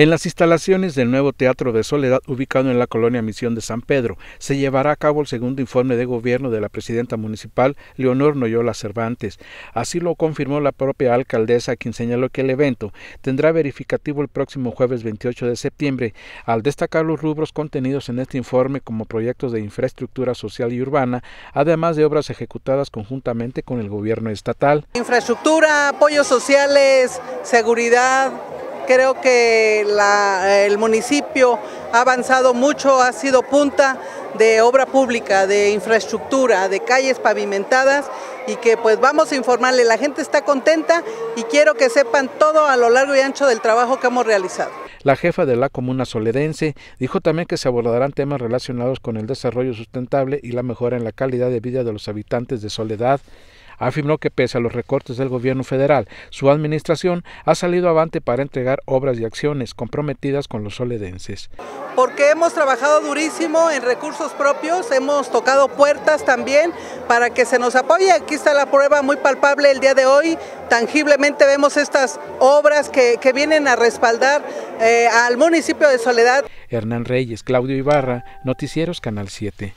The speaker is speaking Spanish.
En las instalaciones del nuevo Teatro de Soledad, ubicado en la colonia Misión de San Pedro, se llevará a cabo el segundo informe de gobierno de la presidenta municipal, Leonor Noyola Cervantes. Así lo confirmó la propia alcaldesa, quien señaló que el evento tendrá verificativo el próximo jueves 28 de septiembre, al destacar los rubros contenidos en este informe como proyectos de infraestructura social y urbana, además de obras ejecutadas conjuntamente con el gobierno estatal. Infraestructura, apoyos sociales, seguridad, creo que el municipio ha avanzado mucho, ha sido punta de obra pública, de infraestructura, de calles pavimentadas y que pues vamos a informarle, la gente está contenta y quiero que sepan todo a lo largo y ancho del trabajo que hemos realizado. La jefa de la comuna soledense dijo también que se abordarán temas relacionados con el desarrollo sustentable y la mejora en la calidad de vida de los habitantes de Soledad afirmó que pese a los recortes del gobierno federal, su administración ha salido avante para entregar obras y acciones comprometidas con los soledenses. Porque hemos trabajado durísimo en recursos propios, hemos tocado puertas también para que se nos apoye. Aquí está la prueba muy palpable el día de hoy. Tangiblemente vemos estas obras que, vienen a respaldar eh, al municipio de Soledad. Hernán Reyes, Claudio Ibarra, Noticieros Canal 7.